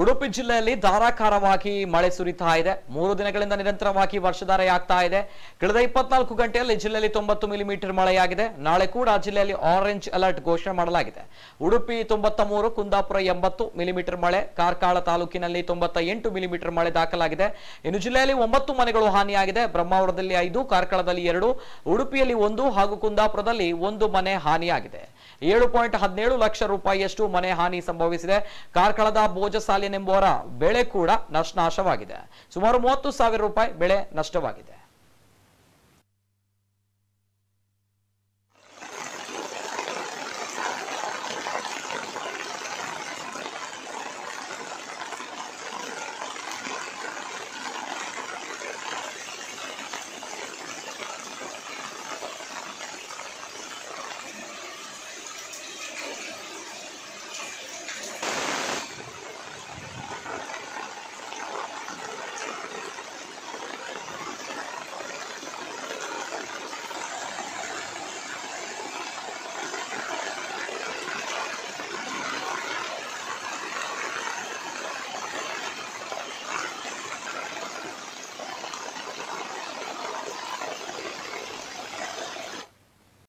ಉಡುಪಿ ಜಿಲ್ಲೆಯಲ್ಲಿ ಧಾರಾಕಾರವಾಗಿ ಮಳೆ ಸುರಿತಾ ಇದೆ ಮೂರು ದಿನಗಳಿಂದ ನಿರಂತರವಾಗಿ ವರ್ಷಧಾರೆಯಾಗ್ತಾ ಇದೆ ಕಳೆದ ಇಪ್ಪತ್ನಾಲ್ಕು ಗಂಟೆಯಲ್ಲಿ ಜಿಲ್ಲೆಯಲ್ಲಿ ತೊಂಬತ್ತು ಮಿಲಿಮೀಟರ್ ಮಳೆಯಾಗಿದೆ ನಾಳೆ ಕೂಡ ಜಿಲ್ಲೆಯಲ್ಲಿ ಆರೆಂಜ್ ಅಲರ್ಟ್ ಘೋಷಣೆ ಮಾಡಲಾಗಿದೆ ಉಡುಪಿ ತೊಂಬತ್ತ ಮೂರು ಕುಂದಾಪುರ ಎಂಬತ್ತು ಮಿಲಿಮೀಟರ್ ಮಳೆ ಕಾರ್ಕಳ ತಾಲೂಕಿನಲ್ಲಿ ತೊಂಬತ್ತ ಎಂಟು ಮಿಲಿಮೀಟರ್ ಮಳೆ ದಾಖಲಾಗಿದೆ ಇನ್ನು ಜಿಲ್ಲೆಯಲ್ಲಿ ಒಂಬತ್ತು ಮನೆಗಳು ಹಾನಿಯಾಗಿದೆ ಬ್ರಹ್ಮಾವರದಲ್ಲಿ ಐದು ಕಾರ್ಕಳದಲ್ಲಿ ಎರಡು ಉಡುಪಿಯಲ್ಲಿ ಒಂದು ಹಾಗೂ ಕುಂದಾಪುರದಲ್ಲಿ ಒಂದು ಮನೆ ಹಾನಿಯಾಗಿದೆ ಏಳು ಪಾಯಿಂಟ್ ಹದಿನೇಳು ಲಕ್ಷ ರೂಪಾಯಿಯಷ್ಟು ಮನೆ ಹಾನಿ ಸಂಭವಿಸಿದೆ ಕಾರ್ಕಳದ ಎಂಬುವರ ಬೆಳೆ ಕೂಡ ನಷ್ಟ ನಾಶವಾಗಿದೆ ಸುಮಾರು ಮೂವತ್ತು ಸಾವಿರ ರೂಪಾಯಿ ಬೆಳೆ ನಷ್ಟವಾಗಿದೆ